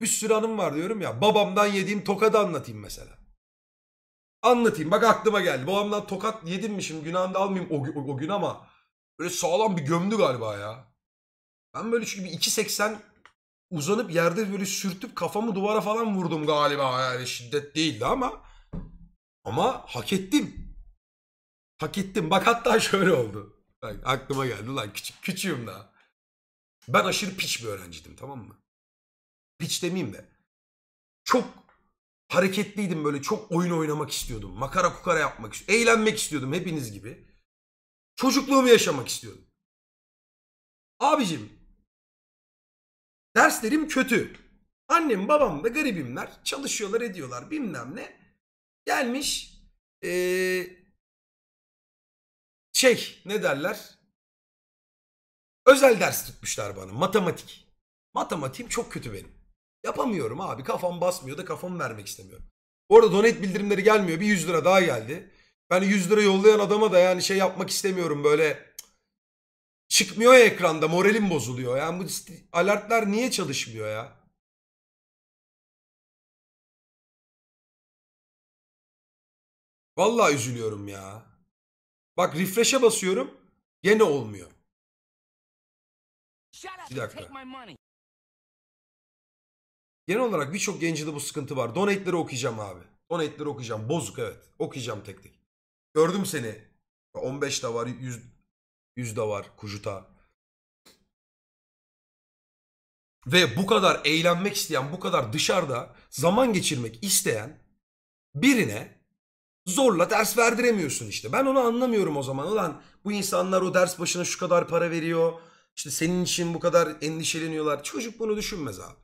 Bir sürü anım var diyorum ya. Babamdan yediğim tokadı anlatayım mesela. Anlatayım bak aklıma geldi. Babamdan tokat yedim mi şimdi günahını da almayayım o, o, o gün ama böyle sağlam bir gömdü galiba ya. Ben böyle çünkü bir 2.80 uzanıp yerde böyle sürtüp kafamı duvara falan vurdum galiba yani şiddet değildi ama ama hak ettim. Hak ettim. Bak hatta şöyle oldu. Bak, aklıma geldi lan küçük küçüğüm daha. Ben aşırı piç bir öğrenciydim tamam mı? piç demeyeyim de. Çok hareketliydim böyle çok oyun oynamak istiyordum. Makara kukara yapmak istiyordum. Eğlenmek istiyordum hepiniz gibi. Çocukluğumu yaşamak istiyordum. Abicim derslerim kötü. Annem babam da garibimler. Çalışıyorlar ediyorlar bilmem ne. Gelmiş ee, şey ne derler? Özel ders tutmuşlar bana matematik. Matematiğim çok kötü benim. Yapamıyorum abi. Kafam basmıyor da kafamı vermek istemiyorum. Orada donet bildirimleri gelmiyor. Bir 100 lira daha geldi. Ben 100 lira yollayan adama da yani şey yapmak istemiyorum böyle çıkmıyor ya ekranda moralim bozuluyor. Yani bu alertler niye çalışmıyor ya? Vallahi üzülüyorum ya. Bak refresh'e basıyorum gene olmuyor. Bir dakika. Genel olarak birçok gencide bu sıkıntı var. Donate'leri okuyacağım abi. Donate'leri okuyacağım. Bozuk evet. Okuyacağım tek tek. Gördüm seni. 15 de var. 100, 100 de var. Kujuta. Ve bu kadar eğlenmek isteyen, bu kadar dışarıda zaman geçirmek isteyen birine zorla ders verdiremiyorsun işte. Ben onu anlamıyorum o zaman. Ulan bu insanlar o ders başına şu kadar para veriyor. İşte senin için bu kadar endişeleniyorlar. Çocuk bunu düşünmez abi.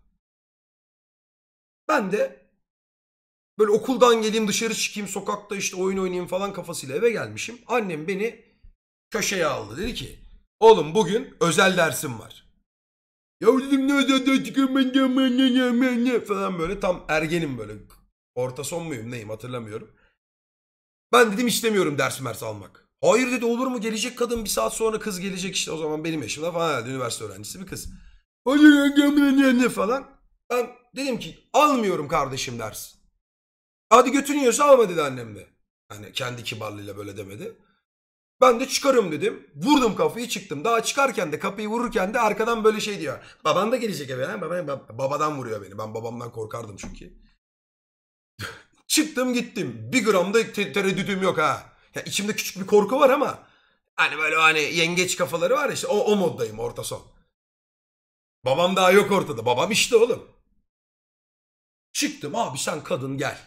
Ben de böyle okuldan geleyim dışarı çıkayım sokakta işte oyun oynayayım falan kafasıyla eve gelmişim. Annem beni köşeye aldı. Dedi ki oğlum bugün özel dersim var. Ya dedim ne özel dersim falan böyle tam ergenim böyle. Orta son muyum neyim hatırlamıyorum. Ben dedim istemiyorum ders mers almak. Hayır dedi olur mu gelecek kadın bir saat sonra kız gelecek işte o zaman benim yaşımda falan herhalde üniversite öğrencisi bir kız. Hayır falan. Ben dedim ki almıyorum kardeşim ders. Hadi götürüyorsa alma dedi annem de. Hani kendi kibarlığıyla böyle demedi. Ben de çıkarım dedim. Vurdum kafayı çıktım. Daha çıkarken de kapıyı vururken de arkadan böyle şey diyor. Baban da gelecek eve. Baban, babadan vuruyor beni. Ben babamdan korkardım çünkü. çıktım gittim. Bir gram da te yok ha. Ya içimde küçük bir korku var ama. Hani böyle hani yengeç kafaları var ya işte o, o moddayım orta son. Babam daha yok ortada. Babam işte oğlum. Çıktım abi sen kadın gel.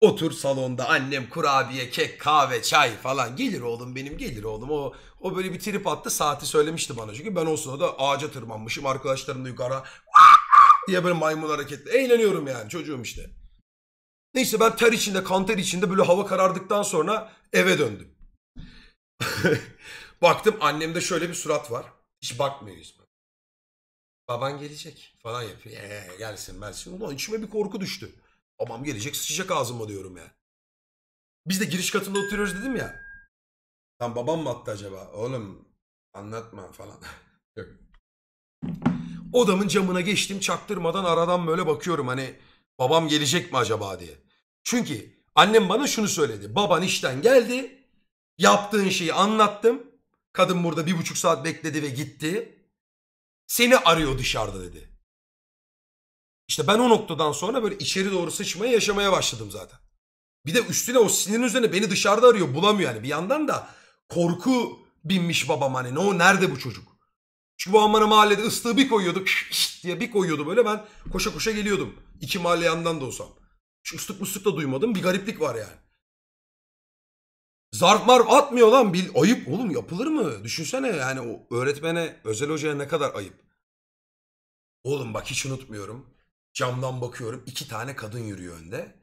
Otur salonda annem kurabiye, kek, kahve, çay falan. Gelir oğlum benim gelir oğlum. O, o böyle bir trip attı saati söylemişti bana. Çünkü ben o sırada ağaca tırmanmışım. Arkadaşlarım da yukarı diye böyle maymun hareketli. Eğleniyorum yani çocuğum işte. Neyse ben ter içinde kan ter içinde böyle hava karardıktan sonra eve döndüm. Baktım annemde şöyle bir surat var. Hiç bakmıyor yüzüme. Baban gelecek falan yapıyor. Ee, gelsin gelsin. Ulan içime bir korku düştü. Babam gelecek sıçacak ağzıma diyorum ya. Biz de giriş katında oturuyoruz dedim ya. Tam babam mı attı acaba? Oğlum anlatma falan. Yok. Odamın camına geçtim çaktırmadan aradan böyle bakıyorum hani babam gelecek mi acaba diye. Çünkü annem bana şunu söyledi. Baban işten geldi. Yaptığın şeyi anlattım. Kadın burada bir buçuk saat bekledi ve gitti. Seni arıyor dışarıda dedi. İşte ben o noktadan sonra böyle içeri doğru sıçmaya yaşamaya başladım zaten. Bir de üstüne o sinirin üzerine beni dışarıda arıyor bulamıyor yani. Bir yandan da korku binmiş babam hani. o nerede bu çocuk? Çünkü bu amana mahallede ıslığı bir koyuyordu diye bir koyuyordu böyle ben koşa koşa geliyordum. iki mahalle yandan da olsam. Şu ıslık ıslık da duymadım bir gariplik var yani. Zarf marf atmıyor lan. Bil, ayıp oğlum yapılır mı? Düşünsene yani o öğretmene, özel hocaya ne kadar ayıp. Oğlum bak hiç unutmuyorum. Camdan bakıyorum. iki tane kadın yürüyor önde.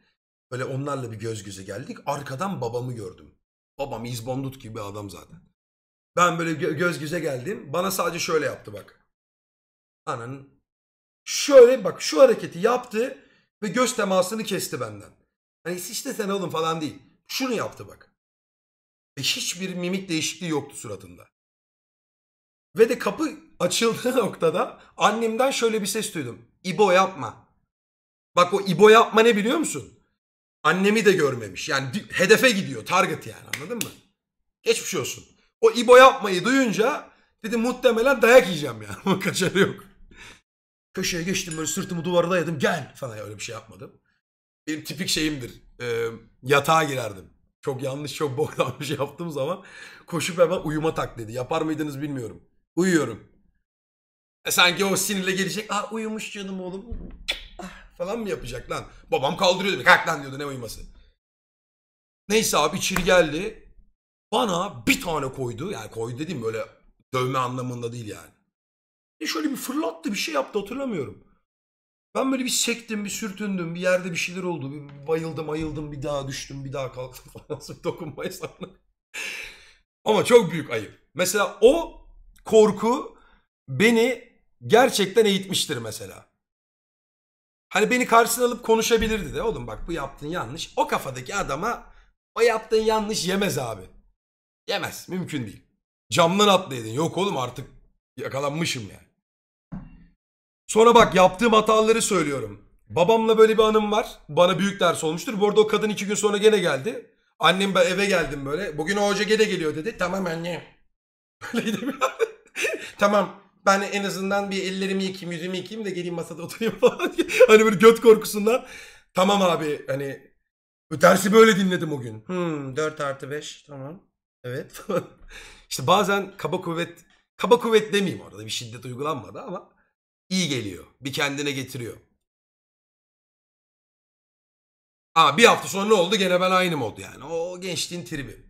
Böyle onlarla bir göz göze geldik. Arkadan babamı gördüm. Babam izbondut gibi adam zaten. Ben böyle gö- göz göze geldim. Bana sadece şöyle yaptı bak. Ananın şöyle bak şu hareketi yaptı ve göz temasını kesti benden. Hani işte sen oğlum falan değil. Şunu yaptı bak. Ve hiçbir mimik değişikliği yoktu suratında. Ve de kapı açıldığı noktada annemden şöyle bir ses duydum. İbo yapma. Bak o İbo yapma ne biliyor musun? Annemi de görmemiş. Yani hedefe gidiyor. Target yani anladın mı? Geçmiş olsun. O İbo yapmayı duyunca dedi muhtemelen dayak yiyeceğim yani. Ama kaçarı yok. Köşeye geçtim böyle sırtımı duvara dayadım. Gel falan öyle bir şey yapmadım. Benim tipik şeyimdir. E, yatağa girerdim çok yanlış çok boktan bir şey yaptığım zaman koşup hemen uyuma taklidi. Yapar mıydınız bilmiyorum. Uyuyorum. E sanki o sinirle gelecek. Aa uyumuş canım oğlum. Ah, falan mı yapacak lan? Babam kaldırıyordu. Kalk lan diyordu ne uyuması. Neyse abi içeri geldi. Bana bir tane koydu. Yani koydu dedim böyle dövme anlamında değil yani. E şöyle bir fırlattı bir şey yaptı hatırlamıyorum. Ben böyle bir sektim, bir sürtündüm, bir yerde bir şeyler oldu. Bir bayıldım, ayıldım, bir daha düştüm, bir daha kalktım falan. Dokunmayı sandım. Ama çok büyük ayıp. Mesela o korku beni gerçekten eğitmiştir mesela. Hani beni karşısına alıp konuşabilirdi de oğlum bak bu yaptığın yanlış. O kafadaki adama o yaptığın yanlış yemez abi. Yemez. Mümkün değil. Camdan atlaydın. Yok oğlum artık yakalanmışım yani. Sonra bak yaptığım hataları söylüyorum. Babamla böyle bir anım var. Bana büyük ders olmuştur. Bu arada o kadın iki gün sonra gene geldi. Annem ben eve geldim böyle. Bugün o hoca gene geliyor dedi. Tamam anne. Böyle gidemiyor. tamam ben en azından bir ellerimi yıkayayım yüzümü yıkayayım da geleyim masada oturayım falan. hani bir göt korkusundan. Tamam abi hani dersi böyle dinledim o gün. Hmm, 4 artı 5 tamam. Evet. İşte bazen kaba kuvvet kaba kuvvet demeyeyim orada bir şiddet uygulanmadı ama iyi geliyor. Bir kendine getiriyor. Aa bir hafta sonra ne oldu? Gene ben aynı mod yani. O gençliğin tribi.